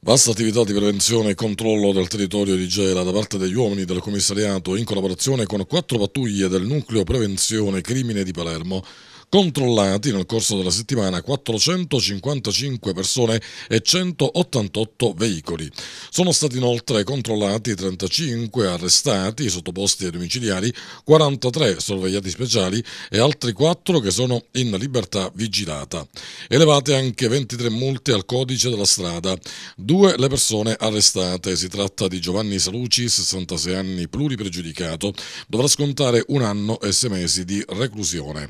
Vasta attività di prevenzione e controllo del territorio di Gela da parte degli uomini del commissariato in collaborazione con quattro pattuglie del nucleo prevenzione crimine di Palermo controllati nel corso della settimana 455 persone e 188 veicoli. Sono stati inoltre controllati 35 arrestati sottoposti ai domiciliari, 43 sorvegliati speciali e altri 4 che sono in libertà vigilata. Elevate anche 23 multe al codice della strada, due le persone arrestate. Si tratta di Giovanni Saluci, 66 anni, pluripregiudicato, dovrà scontare un anno e sei mesi di reclusione.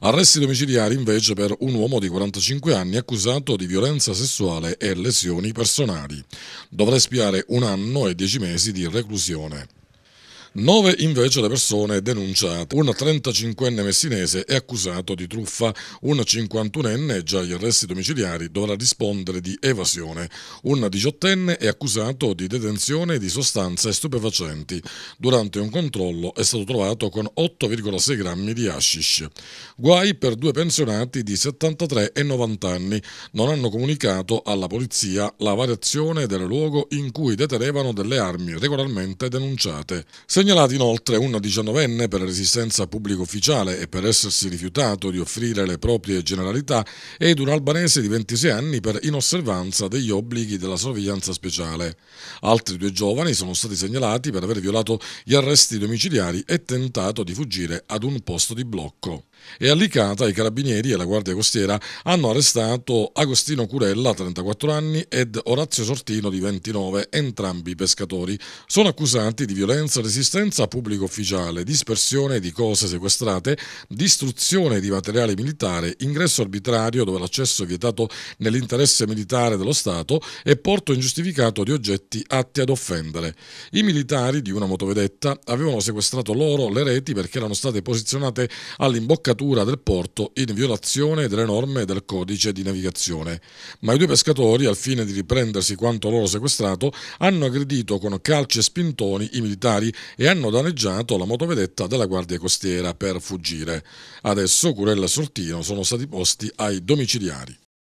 Arrestati Arresti domiciliari invece per un uomo di 45 anni accusato di violenza sessuale e lesioni personali. Dovrà espiare un anno e dieci mesi di reclusione. 9 invece le persone denunciate. Un 35enne messinese è accusato di truffa, un 51enne già agli arresti domiciliari dovrà rispondere di evasione, un 18enne è accusato di detenzione di sostanze stupefacenti. Durante un controllo è stato trovato con 8,6 grammi di hashish. Guai per due pensionati di 73 e 90 anni, non hanno comunicato alla polizia la variazione del luogo in cui detenevano delle armi regolarmente denunciate. Segnal segnalato inoltre un 19enne per resistenza pubblico ufficiale e per essersi rifiutato di offrire le proprie generalità ed un albanese di 26 anni per inosservanza degli obblighi della sorveglianza speciale. Altri due giovani sono stati segnalati per aver violato gli arresti domiciliari e tentato di fuggire ad un posto di blocco. E a Licata i carabinieri e la Guardia Costiera hanno arrestato Agostino Curella, 34 anni, ed Orazio Sortino, di 29, entrambi pescatori. Sono accusati di violenza resistente resistenza pubblico ufficiale, dispersione di cose sequestrate, distruzione di materiale militare, ingresso arbitrario dove l'accesso è vietato nell'interesse militare dello Stato e porto ingiustificato di oggetti atti ad offendere. I militari di una motovedetta avevano sequestrato loro le reti perché erano state posizionate all'imboccatura del porto in violazione delle norme del codice di navigazione. Ma i due pescatori, al fine di riprendersi quanto loro sequestrato, hanno aggredito con calci e spintoni i militari e hanno danneggiato la motovedetta della Guardia Costiera per fuggire. Adesso Curella e Sortino sono stati posti ai domiciliari.